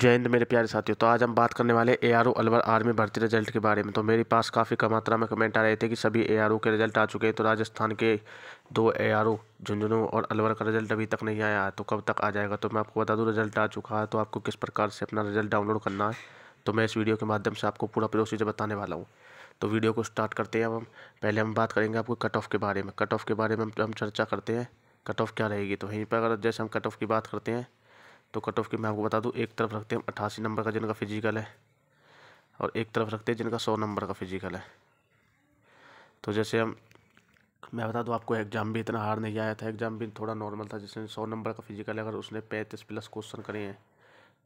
जय हिंद मेरे प्यारे साथियों तो आज हम बात करने वाले A R O Alwar army भर्ती रिजल्ट के बारे में तो मेरे पास काफ़ी कम मात्रा में कमेंट आ रहे थे कि सभी ए आर ओ के रिजल्ट आ चुके हैं तो राजस्थान के दो ए आर झुंझुनू और अलवर का रिजल्ट अभी तक नहीं आया है तो कब तक आ जाएगा तो मैं आपको बता दूँ रिजल्ट आ चुका है तो आपको किस प्रकार से अपना रिजल्ट डाउनलोड करना है तो मैं इस वीडियो के माध्यम से आपको पूरा प्रोसीजर बताने वाला हूँ तो वीडियो को स्टार्ट करते हैं अब हम पहले हम बात करेंगे आपको कट ऑफ के बारे में कट ऑफ के बारे में हम चर्चा करते हैं कट ऑफ क्या रहेगी तो वहीं पर अगर जैसे हम कट ऑफ की बात करते हैं तो कट ऑफ की मैं आपको बता दूँ एक तरफ रखते हैं अट्ठासी नंबर का जिनका फिजिकल है और एक तरफ रखते हैं जिनका सौ नंबर का फिजिकल है तो जैसे हम मैं बता दूँ आपको एग्ज़ाम भी इतना हार्ड नहीं आया था एग्ज़ाम भी थोड़ा नॉर्मल था जिसने सौ नंबर का फिजिकल है अगर उसने पैंतीस प्लस क्वेश्चन करे हैं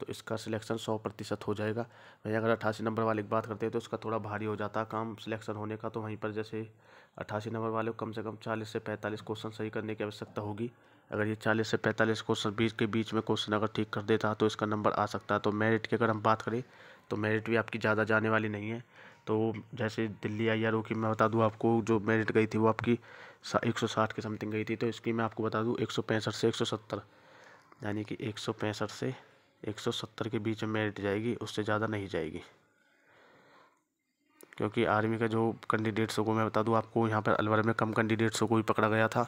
तो इसका सिलेक्शन सौ प्रतिशत हो जाएगा वहीं अगर अट्ठासी नंबर वाले की बात करते हैं तो उसका थोड़ा भारी हो जाता है काम सिलेक्शन होने का तो वहीं पर जैसे अट्ठासी नंबर वाले को कम से कम चालीस से पैंतालीस क्वेश्चन सही करने की आवश्यकता होगी अगर ये चालीस से पैंतालीस क्वेश्चन बीच के बीच में क्वेश्चन अगर ठीक कर देता तो इसका नंबर आ सकता है तो मेरिट की अगर हम बात करें तो मेरिट भी आपकी ज़्यादा जाने वाली नहीं है तो जैसे दिल्ली आई आर की मैं बता दूँ आपको जो मेरिट गई थी वो आपकी एक सौ साठ के समथिंग गई थी तो इसकी मैं आपको बता दूँ एक सौ पैंसठ से एक सौ सत्तर यानी कि एक सौ पैंसठ से एक सौ सत्तर के बीच में मेरिट जाएगी उससे ज़्यादा नहीं जाएगी क्योंकि आर्मी का जो कैंडिडेट्स को मैं बता दूँ आपको यहाँ पर अलवर में कम कैंडिडेट्स को भी पकड़ा गया था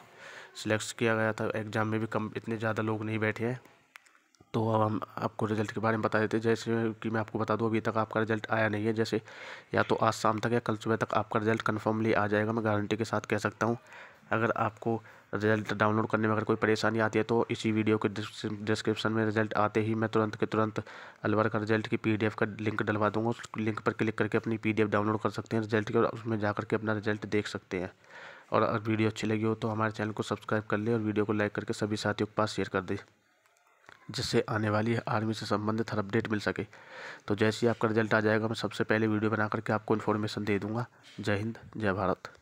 सिलेक्ट किया गया था एग्ज़ाम में भी कम इतने ज़्यादा लोग नहीं बैठे हैं तो अब हम आपको रिज़ल्ट के बारे में बता देते हैं जैसे कि मैं आपको बता दूं अभी तक आपका रिज़ल्ट आया नहीं है जैसे या तो आज शाम तक या कल सुबह तक आपका रिज़ल्ट कन्फर्मली आ जाएगा मैं गारंटी के साथ कह सकता हूँ अगर आपको रिज़ल्ट डाउनलोड करने में अगर कोई परेशानी आती है तो इसी वीडियो के डिस्क्रिप्शन में रिज़ल्ट आते ही मैं तुरंत के तुरंत अलवर का रिज़ल्ट की पीडीएफ का लिंक डलवा दूंगा उस लिंक पर क्लिक करके अपनी पीडीएफ डाउनलोड कर सकते हैं रिज़ल्ट की और उसमें जा के अपना रिज़ल्ट देख सकते हैं और अगर वीडियो अच्छी लगी हो तो हमारे चैनल को सब्सक्राइब कर लें और वीडियो को लाइक करके सभी साथियों के पास शेयर कर दें जिससे आने वाली आर्मी से संबंधित हर अपडेट मिल सके तो जैसे ही आपका रिजल्ट आ जाएगा मैं सबसे पहले वीडियो बना करके आपको इन्फॉर्मेशन दे दूँगा जय हिंद जय भारत